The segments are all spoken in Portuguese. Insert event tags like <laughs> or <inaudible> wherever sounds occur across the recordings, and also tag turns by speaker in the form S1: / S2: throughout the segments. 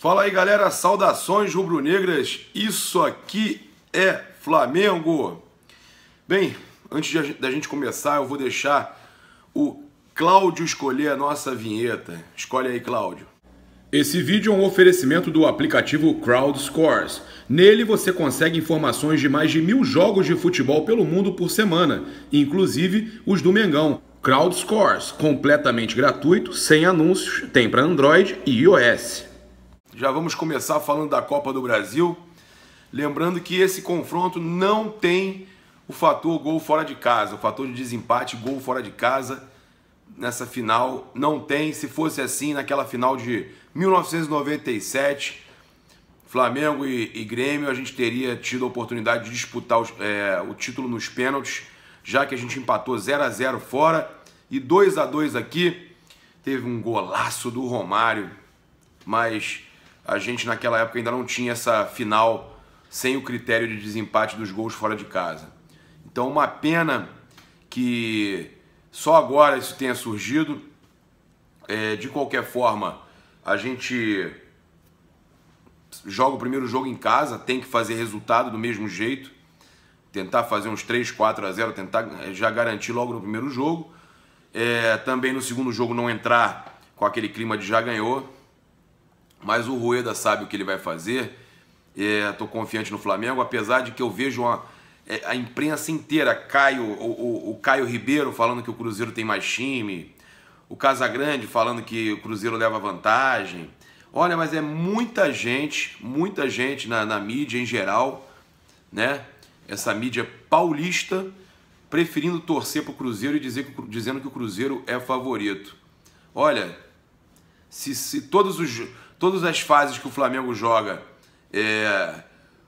S1: Fala aí, galera. Saudações rubro-negras. Isso aqui é Flamengo. Bem, antes da gente começar, eu vou deixar o Cláudio escolher a nossa vinheta. Escolhe aí, Cláudio. Esse vídeo é um oferecimento do aplicativo Crowd Scores. Nele você consegue informações de mais de mil jogos de futebol pelo mundo por semana, inclusive os do Mengão. Crowd Scores, completamente gratuito, sem anúncios, tem para Android e iOS. Já vamos começar falando da Copa do Brasil. Lembrando que esse confronto não tem o fator gol fora de casa, o fator de desempate, gol fora de casa nessa final não tem. Se fosse assim, naquela final de 1997, Flamengo e, e Grêmio, a gente teria tido a oportunidade de disputar os, é, o título nos pênaltis, já que a gente empatou 0 a 0 fora e 2 a 2 aqui. Teve um golaço do Romário, mas a gente naquela época ainda não tinha essa final sem o critério de desempate dos gols fora de casa. Então, uma pena que só agora isso tenha surgido. É, de qualquer forma, a gente joga o primeiro jogo em casa, tem que fazer resultado do mesmo jeito. Tentar fazer uns 3, 4 a 0, tentar é, já garantir logo no primeiro jogo. É, também no segundo jogo não entrar com aquele clima de já ganhou. Mas o Rueda sabe o que ele vai fazer. Estou é, confiante no Flamengo, apesar de que eu vejo uma, é, a imprensa inteira, Caio, o, o, o Caio Ribeiro falando que o Cruzeiro tem mais time, o Casagrande falando que o Cruzeiro leva vantagem. Olha, mas é muita gente, muita gente na, na mídia em geral, né? Essa mídia paulista preferindo torcer para o Cruzeiro e dizer, dizendo que o Cruzeiro é favorito. Olha, se, se todos os todas as fases que o Flamengo joga é,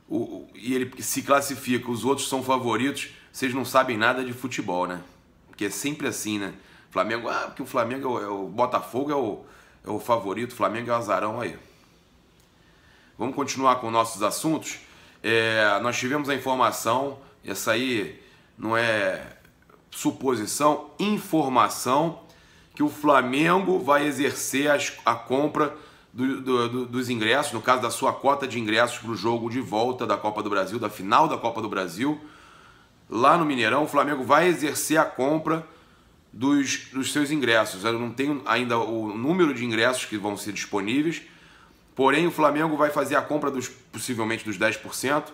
S1: o, e ele se classifica, os outros são favoritos, vocês não sabem nada de futebol, né? Porque é sempre assim, né? Flamengo, ah, porque o Flamengo é o, é o Botafogo é o, é o favorito, o Flamengo é o azarão aí. Vamos continuar com nossos assuntos. É, nós tivemos a informação, essa aí não é suposição, informação que o Flamengo vai exercer a, a compra do, do, dos ingressos, no caso da sua cota de ingressos para o jogo de volta da Copa do Brasil, da final da Copa do Brasil, lá no Mineirão, o Flamengo vai exercer a compra dos, dos seus ingressos. Eu não tenho ainda o número de ingressos que vão ser disponíveis, porém o Flamengo vai fazer a compra dos possivelmente dos 10%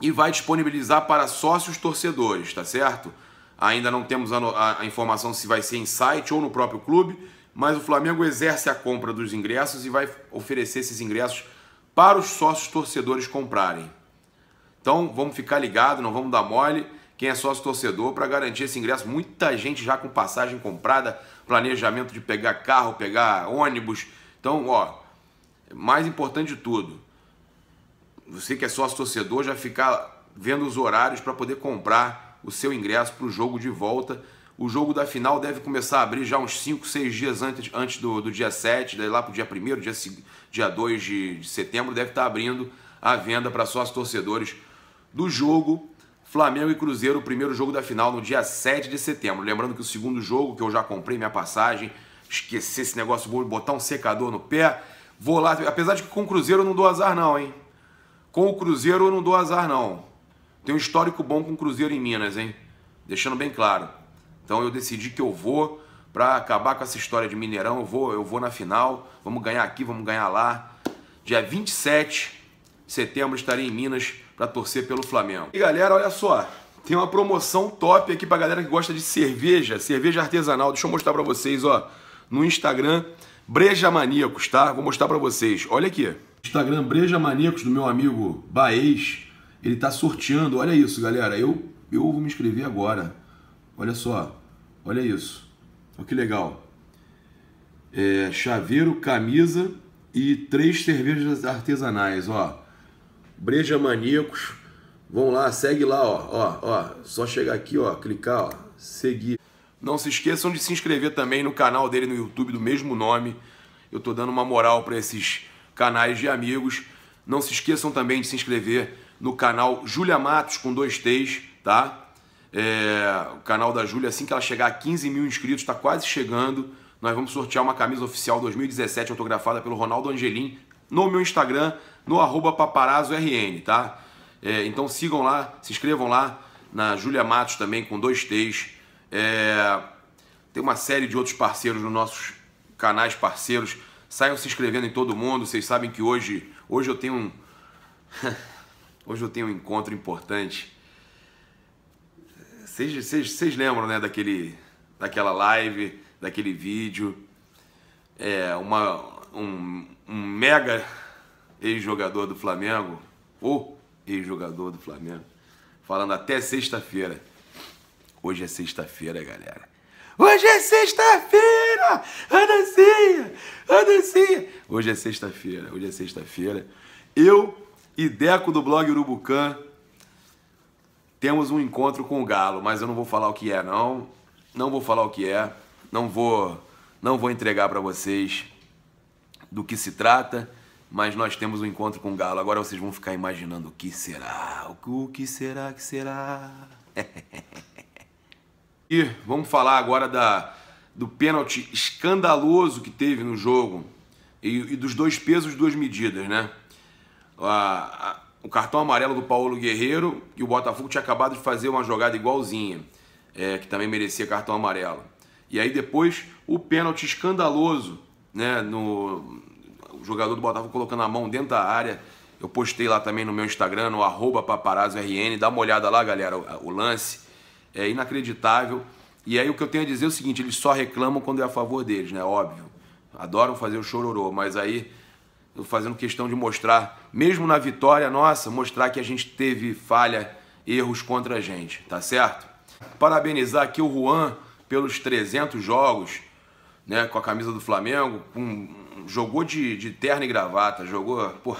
S1: e vai disponibilizar para sócios torcedores, tá certo? Ainda não temos a, a, a informação se vai ser em site ou no próprio clube mas o Flamengo exerce a compra dos ingressos e vai oferecer esses ingressos para os sócios torcedores comprarem. Então vamos ficar ligado, não vamos dar mole. Quem é sócio torcedor para garantir esse ingresso, muita gente já com passagem comprada, planejamento de pegar carro, pegar ônibus. Então, ó, mais importante de tudo, você que é sócio torcedor já ficar vendo os horários para poder comprar o seu ingresso para o jogo de volta o jogo da final deve começar a abrir já uns 5, 6 dias antes, antes do, do dia 7, daí lá para o dia 1, dia, dia 2 de, de setembro, deve estar tá abrindo a venda para sócios torcedores do jogo Flamengo e Cruzeiro, o primeiro jogo da final no dia 7 de setembro. Lembrando que o segundo jogo, que eu já comprei minha passagem, esqueci esse negócio, vou botar um secador no pé, vou lá. Apesar de que com o Cruzeiro eu não dou azar, não, hein? Com o Cruzeiro eu não dou azar, não. Tem um histórico bom com o Cruzeiro em Minas, hein? Deixando bem claro. Então eu decidi que eu vou para acabar com essa história de Mineirão, eu vou, eu vou na final, vamos ganhar aqui, vamos ganhar lá. Dia 27 de setembro estarei em Minas para torcer pelo Flamengo. E galera, olha só, tem uma promoção top aqui pra galera que gosta de cerveja, cerveja artesanal. Deixa eu mostrar para vocês, ó, no Instagram Breja Maníacos, tá? Vou mostrar para vocês. Olha aqui. Instagram Breja Maníacos do meu amigo Baez, ele tá sorteando. Olha isso, galera. Eu eu vou me inscrever agora Olha só, olha isso. Olha que legal. É, chaveiro, camisa e três cervejas artesanais, ó. Breja Maníacos. Vão lá, segue lá, ó, ó, ó. Só chegar aqui, ó, clicar, ó, seguir. Não se esqueçam de se inscrever também no canal dele no YouTube do mesmo nome. Eu tô dando uma moral para esses canais de amigos. Não se esqueçam também de se inscrever no canal Julia Matos com dois T's, tá? É, o canal da Júlia, assim que ela chegar a 15 mil inscritos, está quase chegando. Nós vamos sortear uma camisa oficial 2017 autografada pelo Ronaldo Angelim no meu Instagram, no @paparazzoRN, tá? É, então sigam lá, se inscrevam lá na Júlia Matos também, com dois T's. É, tem uma série de outros parceiros nos nossos canais parceiros. Saiam se inscrevendo em todo mundo. Vocês sabem que hoje, hoje eu tenho um... <laughs> hoje eu tenho um encontro importante vocês lembram, né, daquele, daquela live, daquele vídeo, é, uma, um, um mega ex-jogador do Flamengo, ou ex-jogador do Flamengo, falando até sexta-feira. Hoje é sexta-feira, galera. Hoje é sexta-feira! Anancinha! Anancinha! Hoje é sexta-feira, hoje é sexta-feira. Eu e Deco do blog Urubucan temos um encontro com o Galo, mas eu não vou falar o que é, não. Não vou falar o que é. Não vou, não vou entregar para vocês do que se trata, mas nós temos um encontro com o Galo. Agora vocês vão ficar imaginando o que será, o que será, que será. <laughs> e vamos falar agora da, do pênalti escandaloso que teve no jogo e, e dos dois pesos, duas medidas, né? A, a, o cartão amarelo do Paulo Guerreiro e o Botafogo tinha acabado de fazer uma jogada igualzinha, é, que também merecia cartão amarelo. E aí depois o pênalti escandaloso, né, no o jogador do Botafogo colocando a mão dentro da área. Eu postei lá também no meu Instagram, no arroba dá uma olhada lá, galera, o, o lance é inacreditável. E aí o que eu tenho a dizer é o seguinte, eles só reclamam quando é a favor deles, né? Óbvio. Adoram fazer o chororô, mas aí fazendo questão de mostrar, mesmo na vitória nossa, mostrar que a gente teve falha, erros contra a gente, tá certo? Parabenizar aqui o Juan pelos 300 jogos, né, com a camisa do Flamengo, jogou de, de terno e gravata, jogou, pô,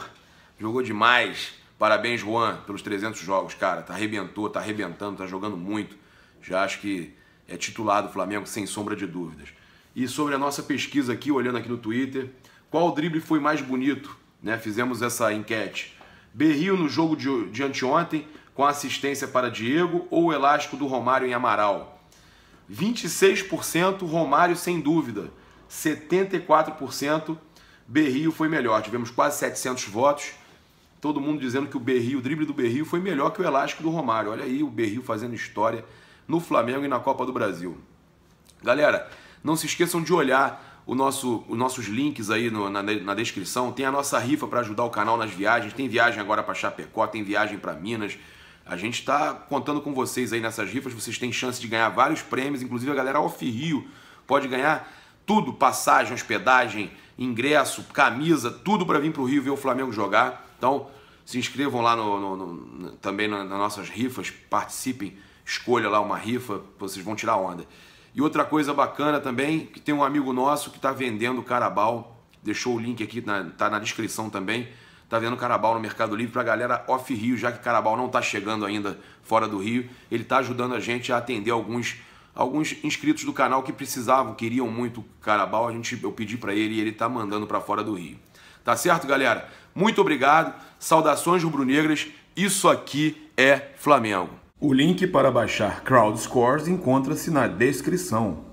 S1: jogou demais. Parabéns, Juan, pelos 300 jogos, cara, tá arrebentou, tá arrebentando, tá jogando muito. Já acho que é titular do Flamengo, sem sombra de dúvidas. E sobre a nossa pesquisa aqui, olhando aqui no Twitter, qual drible foi mais bonito? Né? Fizemos essa enquete. Berrio no jogo de, de anteontem, com assistência para Diego ou o elástico do Romário em Amaral? 26% Romário sem dúvida, 74% Berrio foi melhor. Tivemos quase 700 votos, todo mundo dizendo que o Berrio, o drible do Berrio foi melhor que o elástico do Romário. Olha aí o Berrio fazendo história no Flamengo e na Copa do Brasil. Galera, não se esqueçam de olhar o nosso, os nossos links aí no, na, na, descrição. Tem a nossa rifa para ajudar o canal nas viagens. Tem viagem agora para Chapecó, tem viagem para Minas. A gente está contando com vocês aí nessas rifas. Vocês têm chance de ganhar vários prêmios, inclusive a galera Off Rio pode ganhar tudo: passagem, hospedagem, ingresso, camisa, tudo para vir para o Rio ver o Flamengo jogar. Então se inscrevam lá no, no, no também nas nossas rifas, participem, escolha lá uma rifa, vocês vão tirar onda. E outra coisa bacana também, que tem um amigo nosso que está vendendo Carabal, deixou o link aqui, na, tá na descrição também, tá vendo Carabal no Mercado Livre para a galera off Rio, já que Carabal não está chegando ainda fora do Rio, ele está ajudando a gente a atender alguns alguns inscritos do canal que precisavam, queriam muito Carabal, a gente eu pedi para ele e ele está mandando para fora do Rio. Tá certo, galera? Muito obrigado. Saudações rubro-negras. Isso aqui é Flamengo. O link para baixar Crowd Scores encontra-se na descrição.